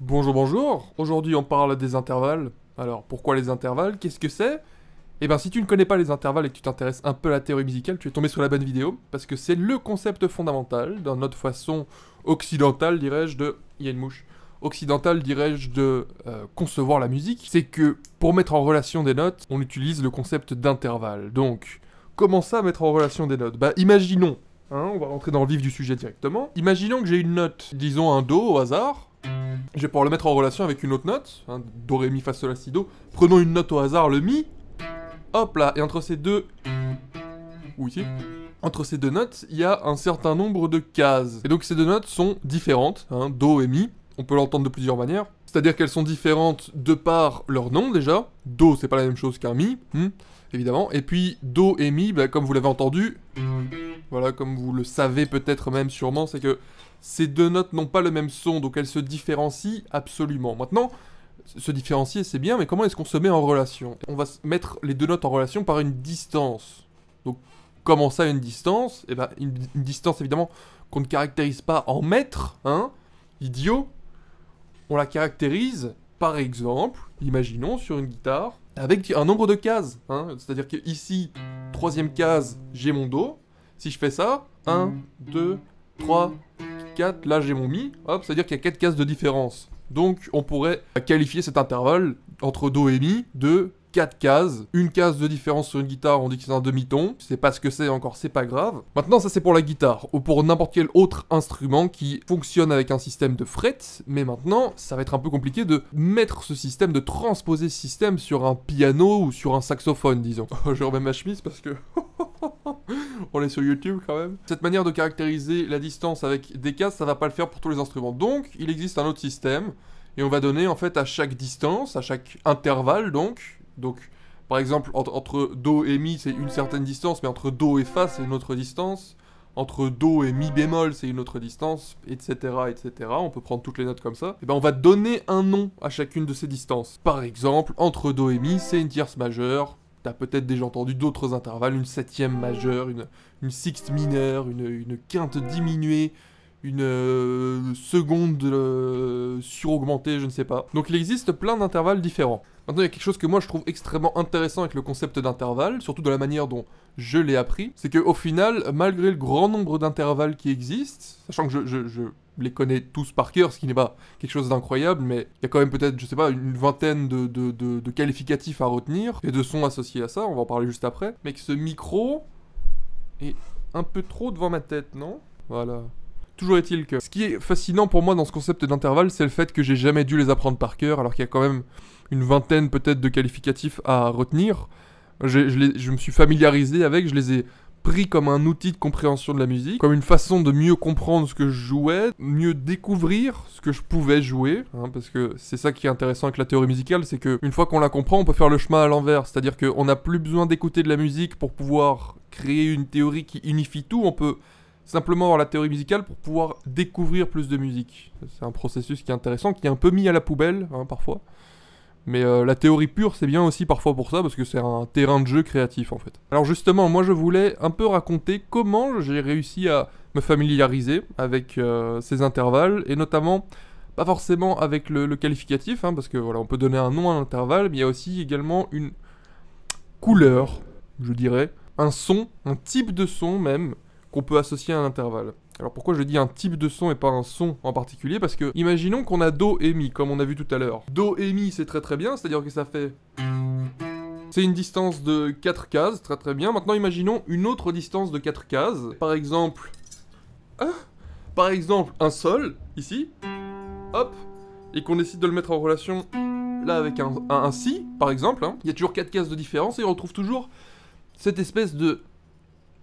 Bonjour, bonjour. Aujourd'hui, on parle des intervalles. Alors, pourquoi les intervalles Qu'est-ce que c'est Eh bien, si tu ne connais pas les intervalles et que tu t'intéresses un peu à la théorie musicale, tu es tombé sur la bonne vidéo, parce que c'est le concept fondamental, dans notre façon occidentale, dirais-je, de... Il y a une mouche. Occidentale, dirais-je, de euh, concevoir la musique. C'est que, pour mettre en relation des notes, on utilise le concept d'intervalle. Donc, comment ça, mettre en relation des notes Bah, imaginons hein, on va rentrer dans le vif du sujet directement. Imaginons que j'ai une note, disons un Do au hasard, je vais pouvoir le mettre en relation avec une autre note, hein, do, ré, mi, fa, sol, la, si, do. Prenons une note au hasard, le mi. Hop là, et entre ces deux... Ou ici entre ces deux notes, il y a un certain nombre de cases. Et donc ces deux notes sont différentes, hein, Do et Mi. On peut l'entendre de plusieurs manières. C'est-à-dire qu'elles sont différentes de par leur nom déjà. Do, c'est pas la même chose qu'un Mi, hmm, évidemment. Et puis Do et Mi, ben, comme vous l'avez entendu, voilà, comme vous le savez peut-être même sûrement, c'est que ces deux notes n'ont pas le même son, donc elles se différencient absolument. Maintenant, se différencier c'est bien, mais comment est-ce qu'on se met en relation On va mettre les deux notes en relation par une distance. Donc comment ça une distance Eh ben, une, distance évidemment qu'on ne caractérise pas en mètres, hein Idiot On la caractérise par exemple, imaginons sur une guitare, avec un nombre de cases. Hein C'est-à-dire que ici, troisième case, j'ai mon Do. Si je fais ça, 1, 2, 3, 4, là j'ai mon mi, hop, ça veut dire qu'il y a 4 cases de différence. Donc on pourrait qualifier cet intervalle entre Do et Mi de 4 cases. Une case de différence sur une guitare, on dit que c'est un demi-ton. C'est pas ce que c'est encore, c'est pas grave. Maintenant, ça c'est pour la guitare, ou pour n'importe quel autre instrument qui fonctionne avec un système de fret. Mais maintenant, ça va être un peu compliqué de mettre ce système, de transposer ce système sur un piano ou sur un saxophone, disons. je remets ma chemise parce que... on est sur YouTube quand même. Cette manière de caractériser la distance avec des cases, ça va pas le faire pour tous les instruments. Donc, il existe un autre système, et on va donner en fait à chaque distance, à chaque intervalle donc, donc par exemple entre, Do et Mi c'est une certaine distance, mais entre Do et Fa c'est une autre distance, entre Do et Mi bémol c'est une autre distance, etc., etc. On peut prendre toutes les notes comme ça. Et eh ben on va donner un nom à chacune de ces distances. Par exemple, entre Do et Mi c'est une tierce majeure, T'as peut-être déjà entendu d'autres intervalles, une septième majeure, une, une sixte mineure, une, quinte diminuée, une euh, seconde euh, suraugmentée, je ne sais pas. Donc il existe plein d'intervalles différents. Maintenant, il y a quelque chose que moi je trouve extrêmement intéressant avec le concept d'intervalle, surtout de la manière dont je l'ai appris, c'est qu'au final, malgré le grand nombre d'intervalles qui existent, sachant que je, je les connais tous par cœur, ce qui n'est pas quelque chose d'incroyable, mais il y a quand même peut-être, je sais pas, une vingtaine de, qualificatifs à retenir et de sons associés à ça, on va en parler juste après. Mais que ce micro est un peu trop devant ma tête, non Voilà. Toujours est-il que ce qui est fascinant pour moi dans ce concept d'intervalle, c'est le fait que j'ai jamais dû les apprendre par cœur, alors qu'il y a quand même une vingtaine peut-être de qualificatifs à retenir. Je, je, me suis familiarisé avec, je les ai comme un outil de compréhension de la musique, comme une façon de mieux comprendre ce que je jouais, mieux découvrir ce que je pouvais jouer, hein, parce que c'est ça qui est intéressant avec la théorie musicale, c'est que une fois qu'on la comprend, on peut faire le chemin à l'envers, c'est-à-dire qu'on n'a plus besoin d'écouter de la musique pour pouvoir créer une théorie qui unifie tout, on peut simplement avoir la théorie musicale pour pouvoir découvrir plus de musique. C'est un processus qui est intéressant, qui est un peu mis à la poubelle hein, parfois. Mais euh, la théorie pure, c'est bien aussi parfois pour ça, parce que c'est un terrain de jeu créatif en fait. Alors justement, moi je voulais un peu raconter comment j'ai réussi à me familiariser avec euh, ces intervalles, et notamment pas forcément avec le, qualificatif, hein, parce que voilà, on peut donner un nom à l'intervalle, mais il y a aussi également une couleur, je dirais, un son, un type de son même, qu'on peut associer à un intervalle. Alors pourquoi je dis un type de son et pas un son en particulier Parce que imaginons qu'on a Do et Mi, comme on a vu tout à l'heure. Do et Mi, c'est très très bien, c'est-à-dire que ça fait... C'est une distance de 4 cases, très très bien. Maintenant, imaginons une autre distance de 4 cases. Par exemple... Hein par exemple, un Sol, ici. Hop Et qu'on décide de le mettre en relation, là, avec un, Si, par exemple. Hein. Il y a toujours 4 cases de différence et on retrouve toujours cette espèce de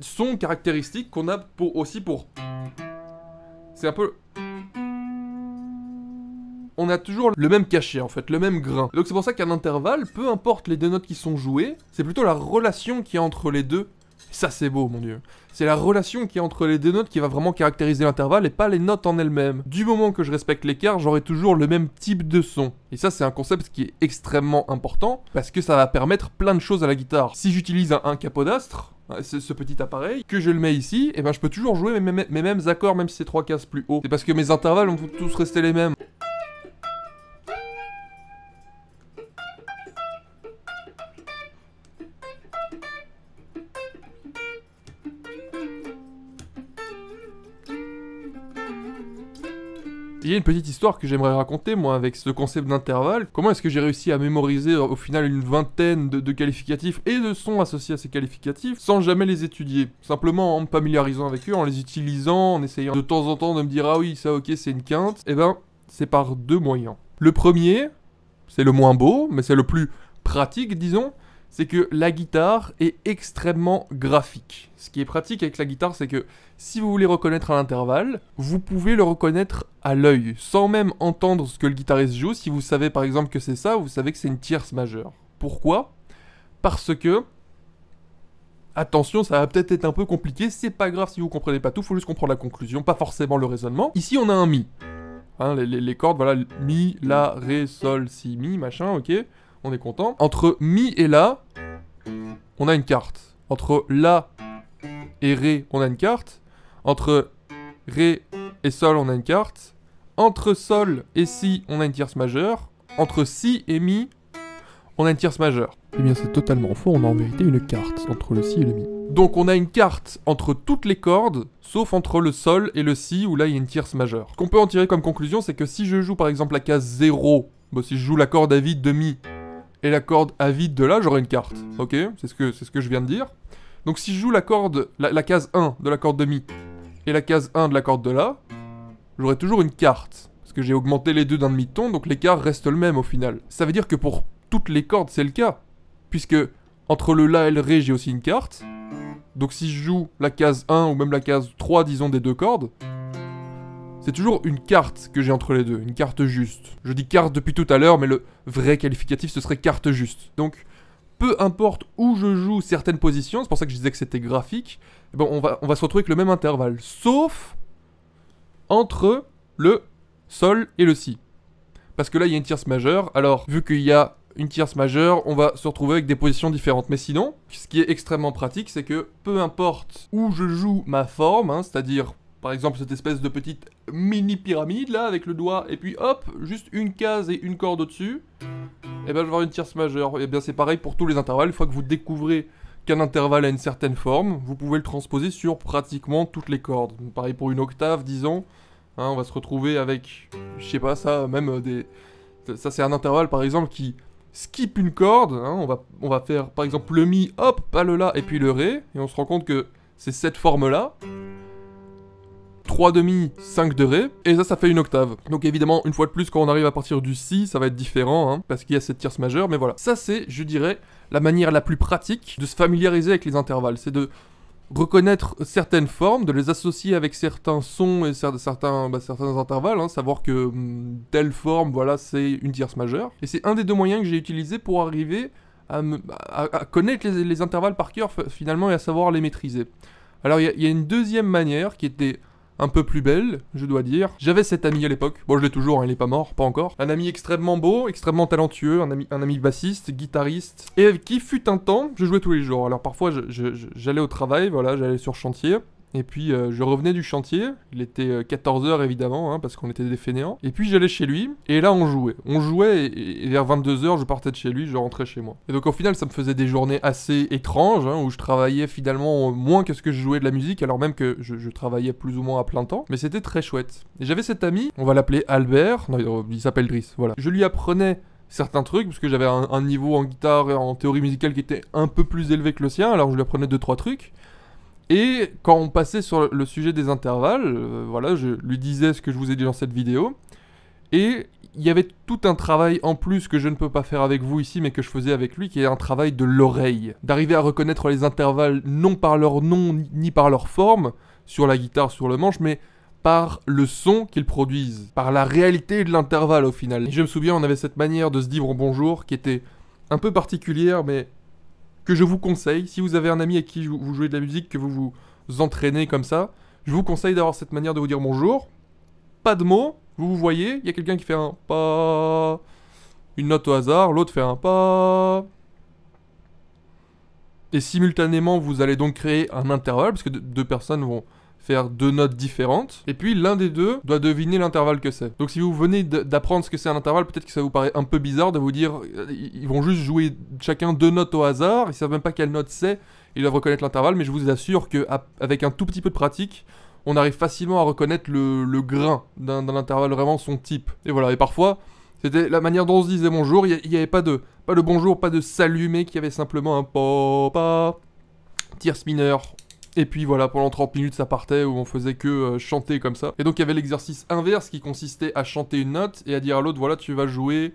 son caractéristique qu'on a pour, aussi pour... C'est un peu... On a toujours le même cachet en fait, le même grain. Donc c'est pour ça qu'un intervalle peu importe les deux notes qui sont jouées, c'est plutôt la relation qu'il y a entre les deux ça c'est beau mon dieu. C'est la relation qui est entre les deux notes qui va vraiment caractériser l'intervalle et pas les notes en elles-mêmes. Du moment que je respecte l'écart, j'aurai toujours le même type de son. Et ça c'est un concept qui est extrêmement important parce que ça va permettre plein de choses à la guitare. Si j'utilise un, capodastre, hein, ce, ce, petit appareil, que je le mets ici, et eh ben je peux toujours jouer mes, mes mêmes accords même si c'est trois cases plus haut. C'est parce que mes intervalles vont tous rester les mêmes. Il y a une petite histoire que j'aimerais raconter, moi, avec ce concept d'intervalle. Comment est-ce que j'ai réussi à mémoriser au final une vingtaine de, qualificatifs et de sons associés à ces qualificatifs sans jamais les étudier Simplement en me familiarisant avec eux, en les utilisant, en essayant de temps en temps de me dire ah oui, ça ok, c'est une quinte. Eh ben, c'est par deux moyens. Le premier, c'est le moins beau, mais c'est le plus pratique, disons, c'est que la guitare est extrêmement graphique. Ce qui est pratique avec la guitare, c'est que si vous voulez reconnaître un intervalle, vous pouvez le reconnaître à l'œil, sans même entendre ce que le guitariste joue. Si vous savez par exemple que c'est ça, vous savez que c'est une tierce majeure. Pourquoi Parce que... Attention, ça va peut-être être un peu compliqué, c'est pas grave si vous comprenez pas tout, il faut juste comprendre la conclusion, pas forcément le raisonnement. Ici, on a un Mi. Hein, les, les cordes, voilà, Mi, La, Ré, Sol, Si, Mi, machin, ok on est content. Entre mi et la, on a une carte. Entre la et ré, on a une carte. Entre ré et sol, on a une carte. Entre sol et si, on a une tierce majeure. Entre si et mi, on a une tierce majeure. Eh bien, c'est totalement faux, on a en vérité une carte entre le si et le mi. Donc on a une carte entre toutes les cordes, sauf entre le sol et le si, où là il y a une tierce majeure. Ce qu'on peut en tirer comme conclusion, c'est que si je joue par exemple la case 0, si je joue la corde à vide de mi, et la corde à vide de là, j'aurai une carte. Mm. Ok C'est ce, que, ce que je viens de dire. Donc si je joue la corde, la, case 1 de la corde de mi et la case 1 de la corde de la, j'aurai toujours une carte. Parce que j'ai augmenté les deux d'un demi-ton, donc l'écart reste le même au final. Ça veut dire que pour toutes les cordes, c'est le cas. Puisque entre le la et le ré, j'ai aussi une carte. Donc si je joue la case 1 ou même la case 3, disons, des deux cordes, c'est toujours une carte que j'ai entre les deux, une carte juste. Je dis carte depuis tout à l'heure, mais le vrai qualificatif ce serait carte juste. Donc, peu importe où je joue certaines positions, c'est pour ça que je disais que c'était graphique, eh ben, on, va, on va se retrouver avec le même intervalle, sauf entre le sol et le si. Parce que là, il y a une tierce majeure, alors vu qu'il y a une tierce majeure, on va se retrouver avec des positions différentes. Mais sinon, ce qui est extrêmement pratique, c'est que peu importe où je joue ma forme, hein, c'est-à-dire par exemple cette espèce de petite mini pyramide là avec le doigt et puis hop, juste une case et une corde au-dessus. Et eh ben je vais avoir une tierce majeure. Et eh bien c'est pareil pour tous les intervalles. Une fois que vous découvrez qu'un intervalle a une certaine forme, vous pouvez le transposer sur pratiquement toutes les cordes. pareil pour une octave, disons. Hein, on va se retrouver avec, je sais pas, ça, même euh, des... Ça c'est un intervalle par exemple qui skip une corde. Hein. on, va, on va faire par exemple le mi, hop, pas le la et puis le ré. Et on se rend compte que c'est cette forme-là. 3 demi, 5 de ré, et ça, ça fait une octave. Donc évidemment, une fois de plus, quand on arrive à partir du si, ça va être différent, hein, parce qu'il y a cette tierce majeure, mais voilà. Ça, c'est, je dirais, la manière la plus pratique de se familiariser avec les intervalles, c'est de reconnaître certaines formes, de les associer avec certains sons et certains, bah, certains intervalles, hein, savoir que hmm, telle forme, voilà, c'est une tierce majeure. Et c'est un des deux moyens que j'ai utilisé pour arriver à, connaître les, intervalles par cœur finalement et à savoir les maîtriser. Alors il y, a une deuxième manière qui était un peu plus belle, je dois dire. J'avais cet ami à l'époque. Bon, je l'ai toujours, hein, il n'est pas mort, pas encore. Un ami extrêmement beau, extrêmement talentueux, un ami, un ami bassiste, guitariste, et avec qui fut un temps, je jouais tous les jours. Alors parfois, j'allais au travail, voilà, j'allais sur chantier. Et puis euh, je revenais du chantier, il était 14h euh, évidemment, hein, parce qu'on était des fainéants. Et puis j'allais chez lui, et là on jouait. On jouait, et, vers 22h je partais de chez lui, je rentrais chez moi. Et donc au final ça me faisait des journées assez étranges, hein, où je travaillais finalement euh, moins que ce que je jouais de la musique, alors même que je, travaillais plus ou moins à plein temps. Mais c'était très chouette. j'avais cet ami, on va l'appeler Albert, non il s'appelle Driss, voilà. Je lui apprenais certains trucs, parce que j'avais un, un, niveau en guitare et en théorie musicale qui était un peu plus élevé que le sien, alors je lui apprenais deux trois trucs. Et quand on passait sur le sujet des intervalles, euh, voilà, je lui disais ce que je vous ai dit dans cette vidéo. Et il y avait tout un travail en plus que je ne peux pas faire avec vous ici, mais que je faisais avec lui, qui est un travail de l'oreille. D'arriver à reconnaître les intervalles non par leur nom ni par leur forme, sur la guitare, sur le manche, mais par le son qu'ils produisent, par la réalité de l'intervalle au final. Et je me souviens, on avait cette manière de se dire bonjour qui était un peu particulière, mais que je vous conseille. Si vous avez un ami à qui vous jouez de la musique, que vous vous entraînez comme ça, je vous conseille d'avoir cette manière de vous dire bonjour. Pas de mots, vous vous voyez, il y a quelqu'un qui fait un pas, une note au hasard, l'autre fait un pas. Et simultanément, vous allez donc créer un intervalle, parce que deux personnes vont faire deux notes différentes, et puis l'un des deux doit deviner l'intervalle que c'est. Donc si vous venez d'apprendre ce que c'est un intervalle, peut-être que ça vous paraît un peu bizarre de vous dire, euh, ils vont juste jouer chacun deux notes au hasard, ils savent même pas quelle note c'est, ils doivent reconnaître l'intervalle, mais je vous assure qu'avec un tout petit peu de pratique, on arrive facilement à reconnaître le, grain d'un intervalle, vraiment son type. Et voilà, et parfois, c'était la manière dont on se disait bonjour, il n'y avait pas de, pas de bonjour, pas de salut, mais qu'il y avait simplement un pa, pa, tir spinner, et puis voilà, pendant 30 minutes, ça partait où on faisait que euh, chanter comme ça. Et donc il y avait l'exercice inverse qui consistait à chanter une note et à dire à l'autre, voilà, tu vas jouer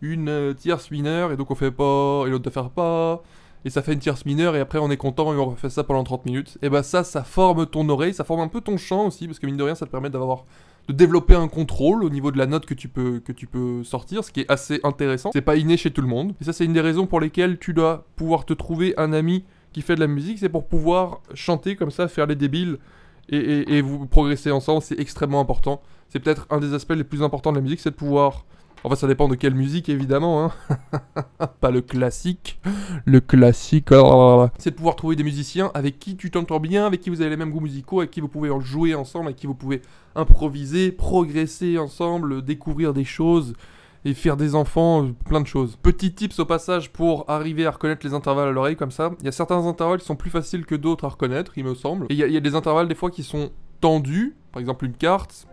une euh, tierce mineure. Et donc on fait pas, et l'autre ne faire pas. Et ça fait une tierce mineure et après on est content et on refait ça pendant 30 minutes. Et bah ça, ça forme ton oreille, ça forme un peu ton chant aussi, parce que mine de rien, ça te permet d'avoir de développer un contrôle au niveau de la note que tu peux, que tu peux sortir, ce qui est assez intéressant. C'est pas inné chez tout le monde. Et ça, c'est une des raisons pour lesquelles tu dois pouvoir te trouver un ami qui fait de la musique, c'est pour pouvoir chanter comme ça, faire les débiles et, vous progresser ensemble, c'est extrêmement important. C'est peut-être un des aspects les plus importants de la musique, c'est de pouvoir... Enfin, ça dépend de quelle musique, évidemment. Hein. Pas le classique. Le classique. Oh c'est de pouvoir trouver des musiciens avec qui tu t'entends bien, avec qui vous avez les mêmes goûts musicaux, avec qui vous pouvez en jouer ensemble, avec qui vous pouvez improviser, progresser ensemble, découvrir des choses, et faire des enfants, euh, plein de choses. Petit tips au passage pour arriver à reconnaître les intervalles à l'oreille comme ça. Il y a certains intervalles qui sont plus faciles que d'autres à reconnaître, il me semble. Et il y, a, des intervalles des fois qui sont tendus, par exemple une carte.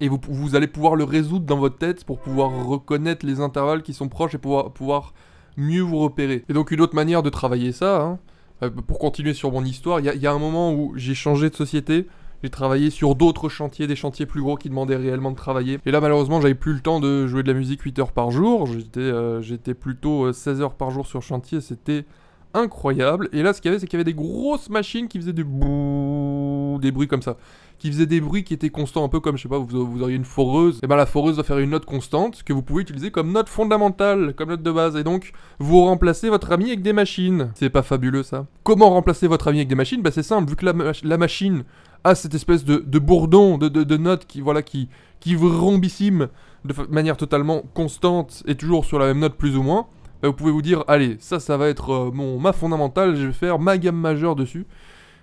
Et vous, vous allez pouvoir le résoudre dans votre tête pour pouvoir reconnaître les intervalles qui sont proches et pouvoir, pouvoir mieux vous repérer. Et donc une autre manière de travailler ça, hein, euh, pour continuer sur mon histoire, il y, a un moment où j'ai changé de société, j'ai travaillé sur d'autres chantiers, des chantiers plus gros qui demandaient réellement de travailler. Et là, malheureusement, j'avais plus le temps de jouer de la musique 8 heures par jour. J'étais euh, plutôt 16 euh, heures par jour sur chantier. C'était incroyable. Et là, ce qu'il y avait, c'est qu'il y avait des grosses machines qui faisaient du des bruits comme ça. Qui faisaient des bruits qui étaient constants, un peu comme, je sais pas, vous, vous auriez une foreuse. Et eh ben la foreuse va faire une note constante que vous pouvez utiliser comme note fondamentale, comme note de base. Et donc, vous remplacez votre ami avec des machines. C'est pas fabuleux ça. Comment remplacer votre ami avec des machines Bah, c'est simple, vu que la, la machine à cette espèce de, bourdon, de, notes qui, voilà, qui, qui rombissime de manière totalement constante et toujours sur la même note plus ou moins, euh, vous pouvez vous dire, allez, ça, ça va être euh, mon, ma fondamentale, je vais faire ma gamme majeure dessus.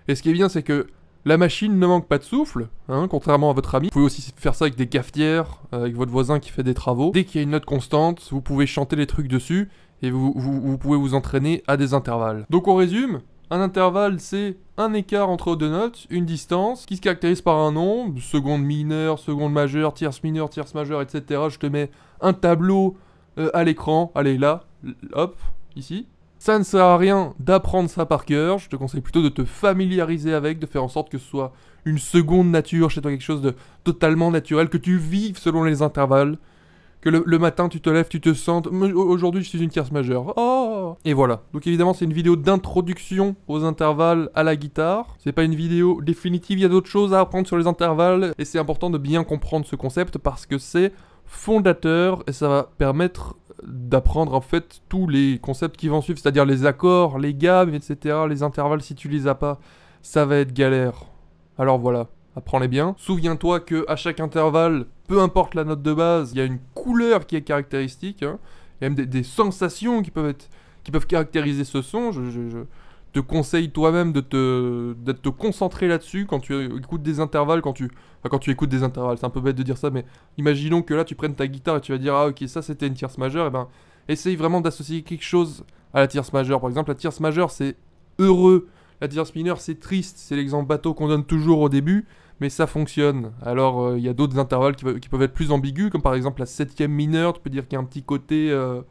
Et ce qui est bien, c'est que la machine ne manque pas de souffle, hein, contrairement à votre ami. Vous pouvez aussi faire ça avec des cafetières, euh, avec votre voisin qui fait des travaux. Dès qu'il y a une note constante, vous pouvez chanter les trucs dessus et vous, vous pouvez vous entraîner à des intervalles. Donc on résume, un intervalle, c'est un écart entre deux notes, une distance, qui se caractérise par un nombre, seconde mineure, seconde majeure, tierce mineure, tierce majeure, etc. Je te mets un tableau euh, à l'écran, allez là, hop, ici, ça ne sert à rien d'apprendre ça par cœur, je te conseille plutôt de te familiariser avec, de faire en sorte que ce soit une seconde nature chez toi, quelque chose de totalement naturel, que tu vives selon les intervalles, que le, matin tu te lèves, tu te sens aujourd'hui je suis une tierce majeure. Oh Et voilà. Donc évidemment c'est une vidéo d'introduction aux intervalles à la guitare. C'est pas une vidéo définitive, il y a d'autres choses à apprendre sur les intervalles et c'est important de bien comprendre ce concept parce que c'est fondateur et ça va permettre d'apprendre en fait tous les concepts qui vont suivre, c'est-à-dire les accords, les gammes, etc., les intervalles si tu les as pas, ça va être galère. Alors voilà apprends-les bien. Souviens-toi que à chaque intervalle, peu importe la note de base, il y a une couleur qui est caractéristique. et hein. y a même des, sensations qui peuvent, être, qui peuvent caractériser ce son. Je, te conseille toi-même de te, te concentrer là-dessus quand tu écoutes des intervalles, quand tu, quand tu écoutes des intervalles. C'est un peu bête de dire ça, mais imaginons que là tu prennes ta guitare et tu vas dire ah ok ça c'était une tierce majeure. Et eh ben essaye vraiment d'associer quelque chose à la tierce majeure. Par exemple, la tierce majeure c'est heureux la tierce mineure, c'est triste, c'est l'exemple bateau qu'on donne toujours au début, mais ça fonctionne. Alors, euh, il y a d'autres intervalles qui, peuvent être plus ambigus, comme par exemple la septième mineure, tu peux dire qu'il y a un petit côté... Euh,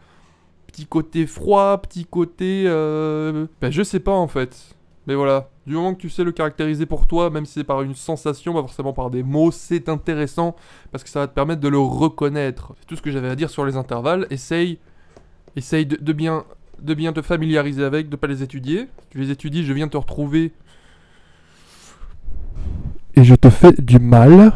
petit côté froid, petit côté... Euh, ben, je sais pas, en fait. Mais voilà, du moment que tu sais le caractériser pour toi, même si c'est par une sensation, pas forcément par des mots, c'est intéressant, parce que ça va te permettre de le reconnaître. C'est tout ce que j'avais à dire sur les intervalles, essaye... Essaye de bien de bien te familiariser avec, de pas les étudier. Tu les étudies, je viens te retrouver. Et je te fais du mal.